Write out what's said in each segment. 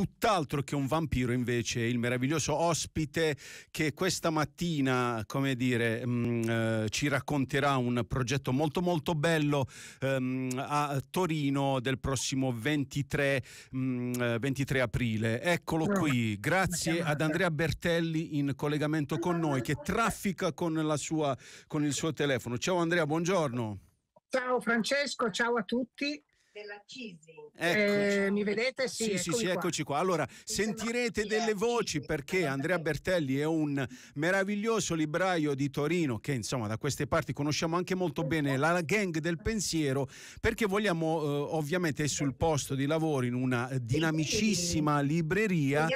tutt'altro che un vampiro invece il meraviglioso ospite che questa mattina, come dire, mh, mm, eh, ci racconterà un progetto molto molto bello ehm, a Torino del prossimo 23, mh, 23 aprile. Eccolo ah, qui, grazie ad Andrea Bertelli in collegamento con ah. noi che traffica con, la sua, con il suo telefono. Ciao Andrea, buongiorno. Ciao Francesco, ciao a tutti della Cisi. Ecco. Eh, mi vedete? Sì, sì, sì, qua. eccoci qua. Allora, sentirete delle voci perché Andrea Bertelli è un meraviglioso libraio di Torino che insomma da queste parti conosciamo anche molto bene, la gang del pensiero, perché vogliamo eh, ovviamente sul posto di lavoro in una dinamicissima libreria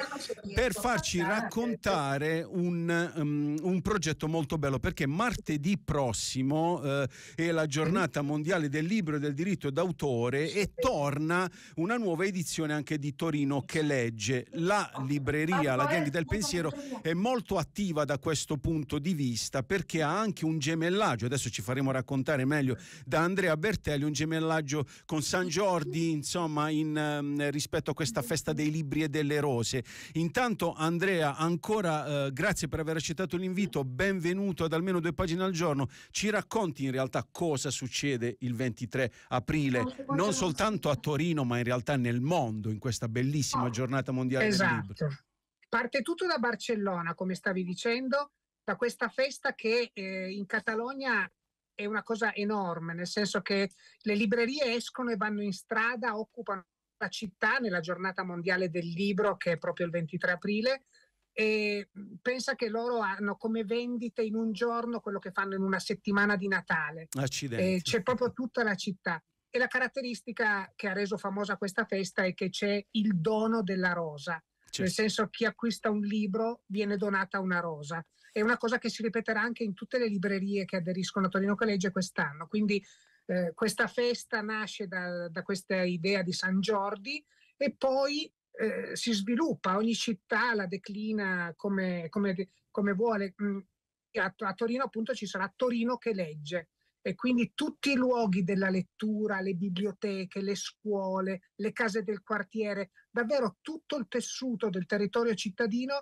per farci raccontare un, um, un progetto molto bello perché martedì prossimo eh, è la giornata mondiale del libro e del diritto d'autore e torna una nuova edizione anche di Torino che legge. La libreria, la gang del pensiero, è molto attiva da questo punto di vista perché ha anche un gemellaggio, adesso ci faremo raccontare meglio da Andrea Bertelli, un gemellaggio con San Giordi, insomma, in, eh, rispetto a questa festa dei libri e delle rose. Intanto Andrea, ancora eh, grazie per aver accettato l'invito, benvenuto ad almeno due pagine al giorno, ci racconti in realtà cosa succede il 23 aprile, non soltanto a Torino, ma in realtà nel mondo, in questa bellissima oh, giornata mondiale esatto. del libro. Esatto. Parte tutto da Barcellona, come stavi dicendo, da questa festa che eh, in Catalogna è una cosa enorme, nel senso che le librerie escono e vanno in strada, occupano la città nella giornata mondiale del libro che è proprio il 23 aprile e mm, pensa che loro hanno come vendite in un giorno quello che fanno in una settimana di Natale. Accidenti. Eh, c'è proprio tutta la città. E la caratteristica che ha reso famosa questa festa è che c'è il dono della rosa. Certo. Nel senso chi acquista un libro viene donata una rosa. È una cosa che si ripeterà anche in tutte le librerie che aderiscono a Torino Collegio quest'anno. Quindi eh, questa festa nasce da, da questa idea di San Giordi e poi eh, si sviluppa, ogni città la declina come, come, come vuole. Mm, a, a, Torino appunto ci sarà Torino che legge, e quindi tutti i luoghi della lettura, le biblioteche, le scuole, le case del quartiere, davvero tutto il tessuto del territorio cittadino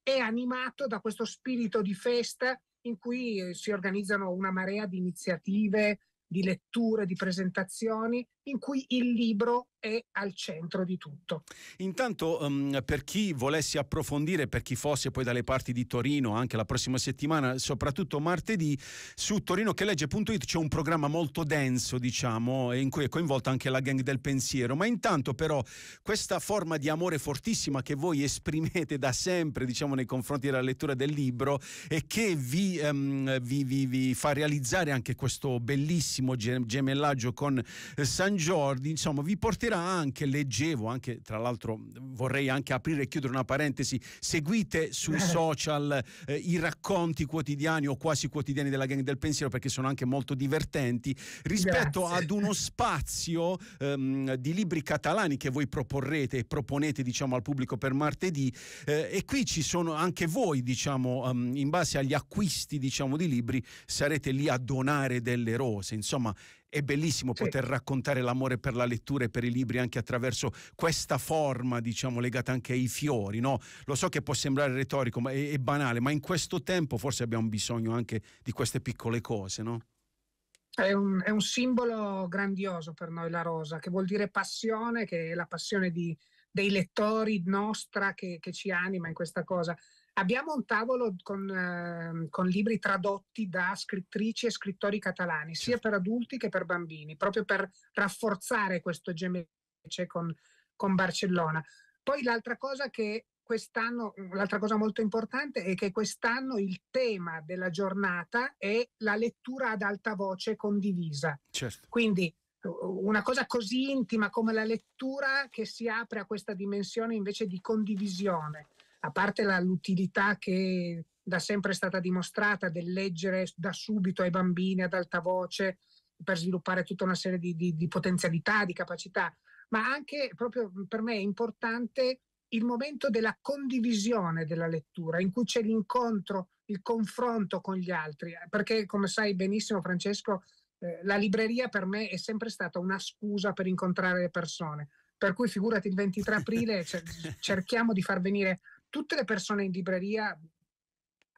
è animato da questo spirito di festa in cui eh, si organizzano una marea di iniziative, di letture, di presentazioni, in cui il libro è al centro di tutto. Intanto um, per chi volesse approfondire, per chi fosse poi dalle parti di Torino anche la prossima settimana, soprattutto martedì, su torinochelegge.it c'è un programma molto denso, diciamo, in cui è coinvolta anche la gang del pensiero, ma intanto però questa forma di amore fortissima che voi esprimete da sempre, diciamo, nei confronti della lettura del libro e che vi, um, vi, vi, vi fa realizzare anche questo bellissimo gemellaggio con San Giordi, insomma, vi porterà c'era anche, leggevo anche, tra l'altro vorrei anche aprire e chiudere una parentesi, seguite sui eh. social eh, i racconti quotidiani o quasi quotidiani della gang del pensiero perché sono anche molto divertenti rispetto Grazie. ad uno spazio ehm, di libri catalani che voi proporrete e proponete diciamo al pubblico per martedì eh, e qui ci sono anche voi diciamo um, in base agli acquisti diciamo di libri sarete lì a donare delle rose insomma è bellissimo sì. poter raccontare l'amore per la lettura e per i libri anche attraverso questa forma, diciamo, legata anche ai fiori. No? Lo so che può sembrare retorico ma è, è banale, ma in questo tempo forse abbiamo bisogno anche di queste piccole cose, no? È un, è un, simbolo grandioso per noi la rosa, che vuol dire passione, che è la passione di, dei lettori nostra che, che, ci anima in questa cosa. Abbiamo un tavolo con, eh, con, libri tradotti da scrittrici e scrittori catalani, sia certo. per adulti che per bambini, proprio per rafforzare questo gemece con, con Barcellona. Poi l'altra cosa che quest'anno, l'altra cosa molto importante è che quest'anno il tema della giornata è la lettura ad alta voce condivisa. Certo. Quindi una cosa così intima come la lettura che si apre a questa dimensione invece di condivisione a parte l'utilità che da sempre è stata dimostrata del leggere da subito ai bambini ad alta voce per sviluppare tutta una serie di, di, di potenzialità, di capacità, ma anche proprio per me è importante il momento della condivisione della lettura, in cui c'è l'incontro, il confronto con gli altri, perché come sai benissimo Francesco, eh, la libreria per me è sempre stata una scusa per incontrare le persone, per cui figurati il 23 aprile cioè, cerchiamo di far venire tutte le persone in libreria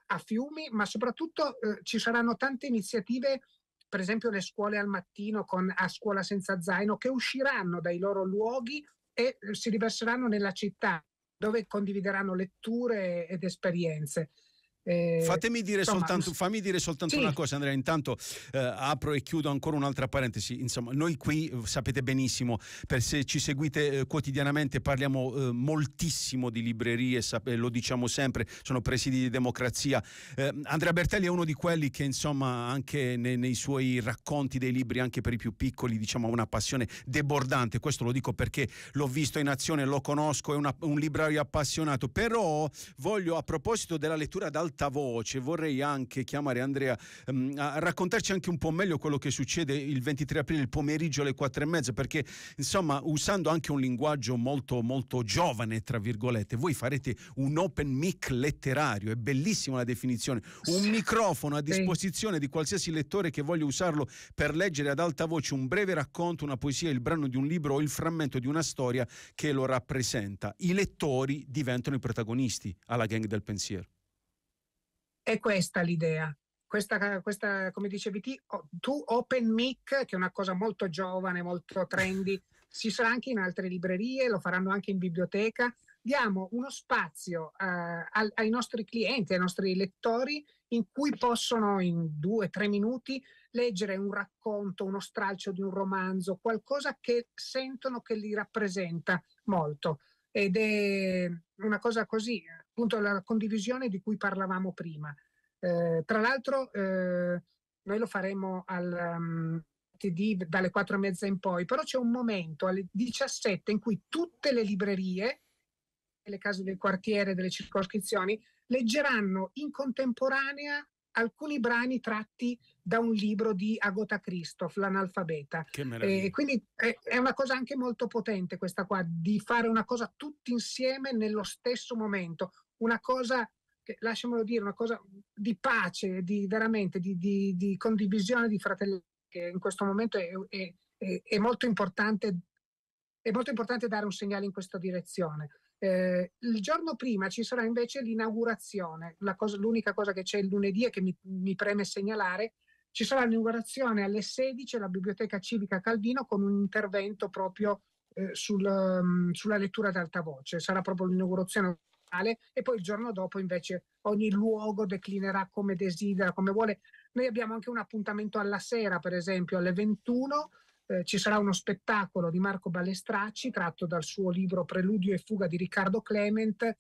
a fiumi, ma soprattutto eh, ci saranno tante iniziative, per esempio le scuole al mattino con a scuola senza zaino, che usciranno dai loro luoghi e eh, si riverseranno nella città dove condivideranno letture ed esperienze. Eh, Fatemi dire insomma, soltanto, fammi dire soltanto sì. una cosa, Andrea. Intanto eh, apro e chiudo ancora un'altra parentesi. Insomma, noi qui eh, sapete benissimo, per se ci seguite eh, quotidianamente, parliamo eh, moltissimo di librerie, sap- lo diciamo sempre, sono presidi di democrazia. Andrea Bertelli è uno di quelli che, insomma, anche nei, nei, suoi racconti dei libri, anche per i più piccoli, diciamo, ha una passione debordante. Questo lo dico perché l'ho visto in azione, lo conosco, è una, un librario appassionato. Però voglio, a proposito della lettura d'altro portavoce, vorrei anche chiamare Andrea um, a raccontarci anche un po' meglio quello che succede il 23 aprile, il pomeriggio alle quattro e mezza, perché insomma usando anche un linguaggio molto, molto giovane, tra virgolette, voi farete un open mic letterario, è bellissima la definizione, un microfono a disposizione di qualsiasi lettore che voglia usarlo per leggere ad alta voce un breve racconto, una poesia, il brano di un libro o il frammento di una storia che lo rappresenta. I lettori diventano i protagonisti alla gang del pensiero. È questa l'idea. Questa, questa, come dicevi ti, tu, Open Mic, che è una cosa molto giovane, molto trendy, si sarà anche in altre librerie, lo faranno anche in biblioteca. Diamo uno spazio eh, ai nostri clienti, ai nostri lettori, in cui possono in due, tre minuti leggere un racconto, uno stralcio di un romanzo, qualcosa che sentono che li rappresenta molto. Ed è una cosa così eh, appunto la condivisione di cui parlavamo prima. Eh, tra l'altro eh, noi lo faremo al um, dalle quattro e mezza in poi, però c'è un momento alle 17 in cui tutte le librerie, le case del quartiere, delle circoscrizioni, leggeranno in contemporanea alcuni brani tratti da un libro di Agota Christoph, l'analfabeta. Che Eh, quindi è, una cosa anche molto potente questa qua, di fare una cosa tutti insieme nello stesso momento una cosa, che, lasciamelo dire, una cosa di pace, di, veramente di, di, di condivisione, di fratelli, che in questo momento è, è, è, è, molto importante. È molto importante dare un segnale in questa direzione. Eh, il giorno prima ci sarà invece l'inaugurazione, cosa, l'unica cosa che c'è il lunedì e che mi, mi preme segnalare, ci sarà l'inaugurazione alle 16 alla Biblioteca Civica Calvino con un intervento proprio eh, sul, um, sulla lettura ad alta voce. Sarà proprio l'inaugurazione e poi il giorno dopo invece ogni luogo declinerà come desidera, come vuole. Noi abbiamo anche un appuntamento alla sera, per esempio alle 21 eh, ci sarà uno spettacolo di Marco Balestracci tratto dal suo libro Preludio e fuga di Riccardo Clement,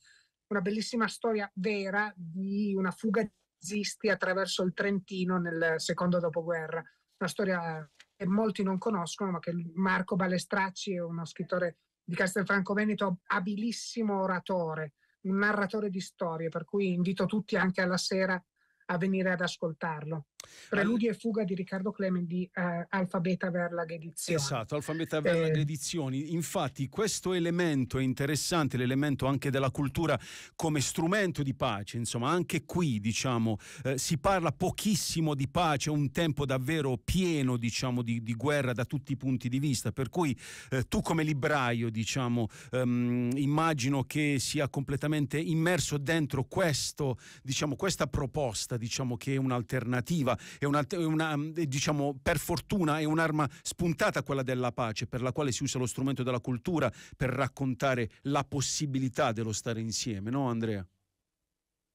una bellissima storia vera di una fuga di nazisti attraverso il Trentino nel secondo dopoguerra, una storia che molti non conoscono, ma che Marco Balestracci è uno scrittore di Castelfranco Veneto abilissimo oratore, un narratore di storie, per cui invito tutti anche alla sera a venire ad ascoltarlo. Preludio e fuga di Riccardo Clemen di eh, Alfabeta Verlag Edizioni. Esatto, Alfabeta eh, Verlag eh, Edizioni. Infatti questo elemento è interessante, l'elemento anche della cultura come strumento di pace, insomma anche qui diciamo eh, si parla pochissimo di pace, un tempo davvero pieno diciamo di, di guerra da tutti i punti di vista, per cui eh, tu come libraio diciamo ehm, immagino che sia completamente immerso dentro questo, diciamo, questa proposta diciamo che è un'alternativa è una, una, mm, diciamo, per fortuna è un'arma spuntata quella della pace, per la quale si usa lo strumento della cultura per raccontare la possibilità dello stare insieme, no Andrea?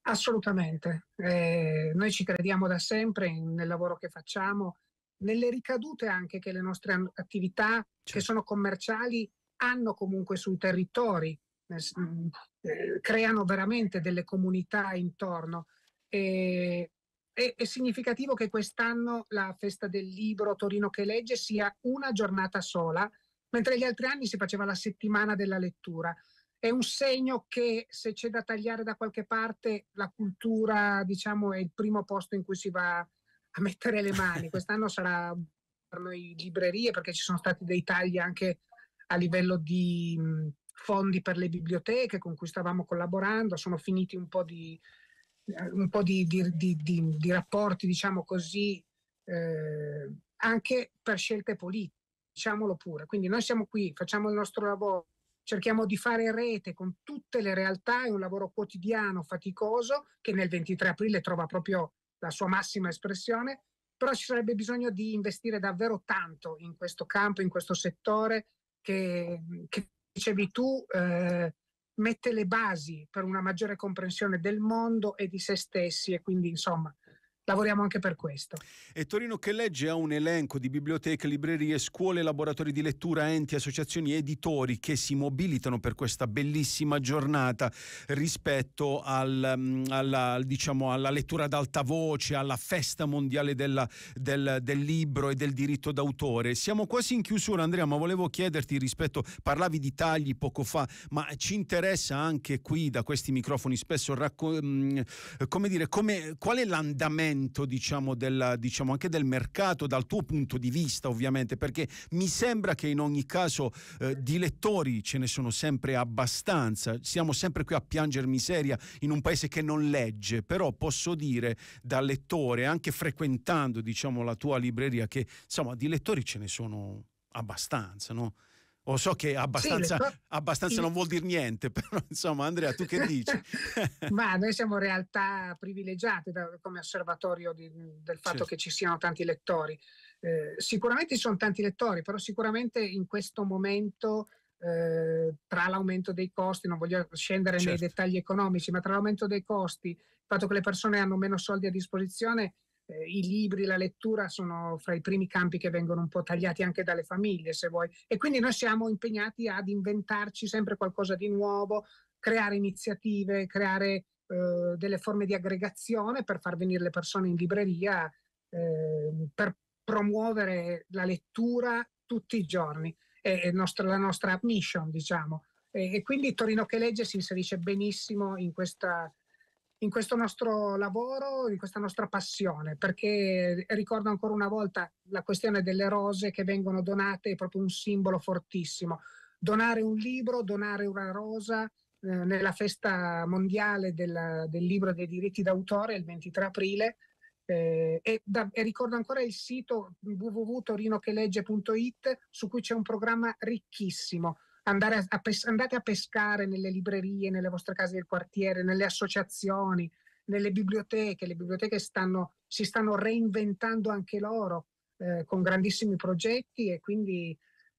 Assolutamente, eh, noi ci crediamo da sempre nel lavoro che facciamo, nelle ricadute anche che le nostre attività, certo. che sono commerciali, hanno comunque sui territori, mm, eh, creano veramente delle comunità intorno. E è, è significativo che quest'anno la festa del libro Torino che legge sia una giornata sola, mentre gli altri anni si faceva la settimana della lettura. È un segno che se c'è da tagliare da qualche parte, la cultura diciamo, è il primo posto in cui si va a mettere le mani. Quest'anno sarà per noi librerie perché ci sono stati dei tagli anche a livello di fondi per le biblioteche con cui stavamo collaborando, sono finiti un po' di, eh, un po' di, di, di, di rapporti, diciamo così, eh, anche per scelte politiche, diciamolo pure. Quindi noi siamo qui, facciamo il nostro lavoro, cerchiamo di fare rete con tutte le realtà, è un lavoro quotidiano, faticoso, che nel 23 aprile trova proprio la sua massima espressione, però ci sarebbe bisogno di investire davvero tanto in questo campo, in questo settore che, che dicevi tu, eh, mette le basi per una maggiore comprensione del mondo e di se stessi e quindi insomma lavoriamo anche per questo. E Torino che legge ha un elenco di biblioteche, librerie, scuole, laboratori di lettura, enti, associazioni, editori che si mobilitano per questa bellissima giornata rispetto al, mm, alla, diciamo, alla, lettura ad alta voce, alla festa mondiale della, del, del, libro e del diritto d'autore. Siamo quasi in chiusura Andrea, ma volevo chiederti rispetto, parlavi di tagli poco fa, ma ci interessa anche qui da questi microfoni spesso racco- mm, come dire, come, qual è l'andamento cambiamento diciamo, del, diciamo, anche del mercato dal tuo punto di vista ovviamente perché mi sembra che in ogni caso eh, di lettori ce ne sono sempre abbastanza siamo sempre qui a piangere miseria in un paese che non legge però posso dire da lettore anche frequentando diciamo, la tua libreria che insomma di lettori ce ne sono abbastanza no? O so che abbastanza, sì, abbastanza sì. non vuol dire niente, però insomma Andrea, tu che dici? Ma noi siamo realtà privilegiate da, come osservatorio di, del fatto certo. che ci siano tanti lettori. Eh, sicuramente ci sono tanti lettori, però sicuramente in questo momento eh, tra l'aumento dei costi, non voglio scendere certo. nei dettagli economici, ma tra l'aumento dei costi, il fatto che le persone hanno meno soldi a disposizione, eh, i libri, la lettura sono fra i primi campi che vengono un po' tagliati anche dalle famiglie, se vuoi. E quindi noi siamo impegnati ad inventarci sempre qualcosa di nuovo, creare iniziative, creare eh, delle forme di aggregazione per far venire le persone in libreria, eh, per promuovere la lettura tutti i giorni. È nostro, la nostra mission, diciamo. E, e quindi Torino che legge si inserisce benissimo in questa in questo nostro lavoro, in questa nostra passione, perché ricordo ancora una volta la questione delle rose che vengono donate è proprio un simbolo fortissimo. Donare un libro, donare una rosa eh, nella festa mondiale della, del libro dei diritti d'autore il 23 aprile. Eh, e, da, e, ricordo ancora il sito www.torinochelegge.it su cui c'è un programma ricchissimo andare a, a pes- andate a pescare nelle librerie, nelle vostre case del quartiere, nelle associazioni, nelle biblioteche. Le biblioteche stanno, si stanno reinventando anche loro eh, con grandissimi progetti e quindi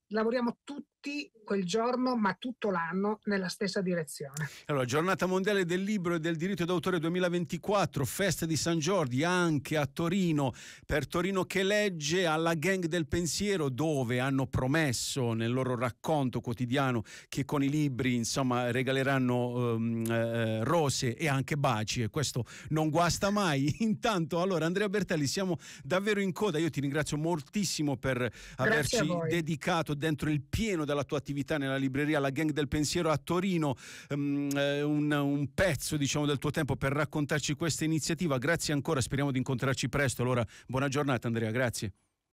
lavoriamo tutti tutti quel giorno, ma tutto l'anno nella stessa direzione. Allora, giornata mondiale del libro e del diritto d'autore 2024, festa di San Giorgi anche a Torino, per Torino che legge alla Gang del Pensiero, dove hanno promesso nel loro racconto quotidiano che con i libri, insomma, regaleranno ehm, eh, rose e anche baci e questo non guasta mai. Intanto, allora, Andrea Bertelli, siamo davvero in coda. Io ti ringrazio moltissimo per averci dedicato dentro il pieno da dalla tua attività nella libreria La Gang del Pensiero a Torino, um, un, un, pezzo diciamo, del tuo tempo per raccontarci questa iniziativa. Grazie ancora, speriamo di incontrarci presto. Allora, buona giornata Andrea, grazie.